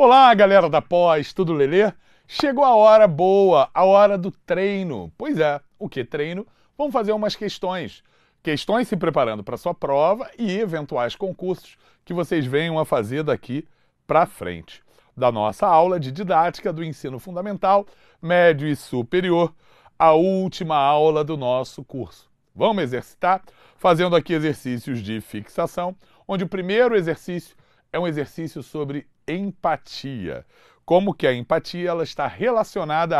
Olá, galera da pós, tudo lelê? Chegou a hora boa, a hora do treino. Pois é, o que treino? Vamos fazer umas questões. Questões se preparando para sua prova e eventuais concursos que vocês venham a fazer daqui para frente. Da nossa aula de didática do ensino fundamental, médio e superior, a última aula do nosso curso. Vamos exercitar fazendo aqui exercícios de fixação, onde o primeiro exercício é um exercício sobre empatia. Como que a empatia ela está relacionada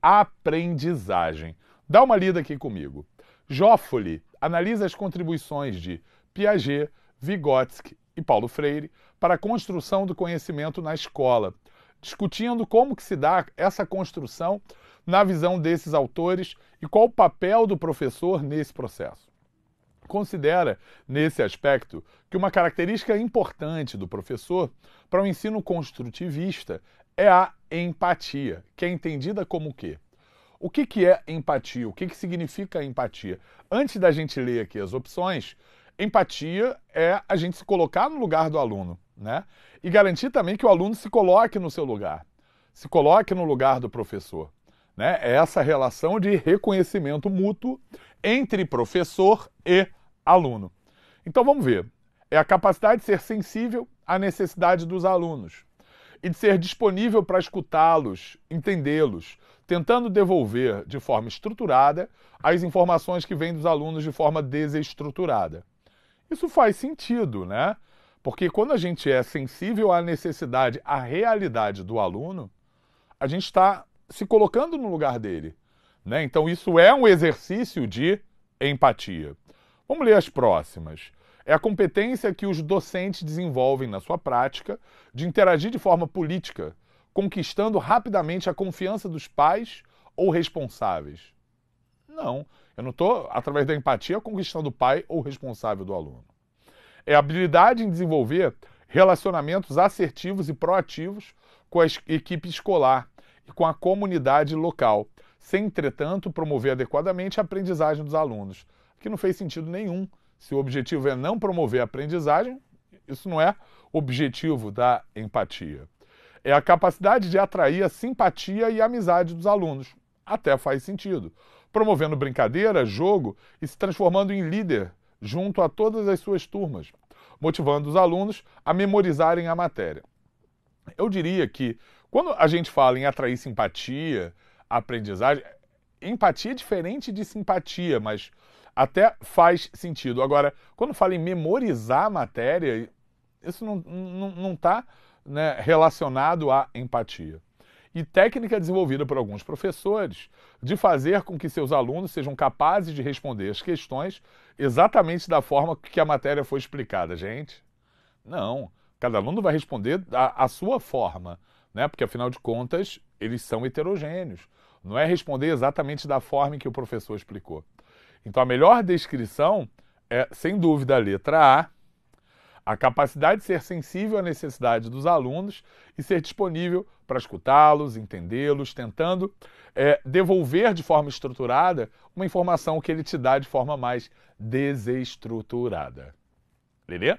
à aprendizagem. Dá uma lida aqui comigo. Joffoli analisa as contribuições de Piaget, Vygotsky e Paulo Freire para a construção do conhecimento na escola, discutindo como que se dá essa construção na visão desses autores e qual o papel do professor nesse processo. Considera, nesse aspecto, que uma característica importante do professor para o um ensino construtivista é a empatia, que é entendida como o quê? O que, que é empatia? O que, que significa empatia? Antes da gente ler aqui as opções, empatia é a gente se colocar no lugar do aluno, né? E garantir também que o aluno se coloque no seu lugar, se coloque no lugar do professor. Né? É essa relação de reconhecimento mútuo entre professor e aluno. Então vamos ver. É a capacidade de ser sensível à necessidade dos alunos e de ser disponível para escutá-los, entendê-los, tentando devolver de forma estruturada as informações que vêm dos alunos de forma desestruturada. Isso faz sentido, né? Porque quando a gente é sensível à necessidade, à realidade do aluno, a gente está se colocando no lugar dele. Né? Então, isso é um exercício de empatia. Vamos ler as próximas. É a competência que os docentes desenvolvem na sua prática de interagir de forma política, conquistando rapidamente a confiança dos pais ou responsáveis. Não, eu não estou, através da empatia, conquistando o pai ou responsável do aluno. É a habilidade em desenvolver relacionamentos assertivos e proativos com a equipe escolar e com a comunidade local, sem, entretanto, promover adequadamente a aprendizagem dos alunos que não fez sentido nenhum. Se o objetivo é não promover a aprendizagem, isso não é objetivo da empatia. É a capacidade de atrair a simpatia e a amizade dos alunos. Até faz sentido. Promovendo brincadeira, jogo e se transformando em líder junto a todas as suas turmas, motivando os alunos a memorizarem a matéria. Eu diria que quando a gente fala em atrair simpatia, aprendizagem, empatia é diferente de simpatia, mas até faz sentido. Agora, quando fala em memorizar a matéria, isso não está não, não tá, né, relacionado à empatia. E técnica desenvolvida por alguns professores de fazer com que seus alunos sejam capazes de responder as questões exatamente da forma que a matéria foi explicada, gente. Não, cada aluno vai responder a, a sua forma, né? Porque afinal de contas, eles são heterogêneos. Não é responder exatamente da forma que o professor explicou. Então a melhor descrição é, sem dúvida, a letra A, a capacidade de ser sensível à necessidade dos alunos e ser disponível para escutá-los, entendê-los, tentando é, devolver de forma estruturada uma informação que ele te dá de forma mais desestruturada. Lelê?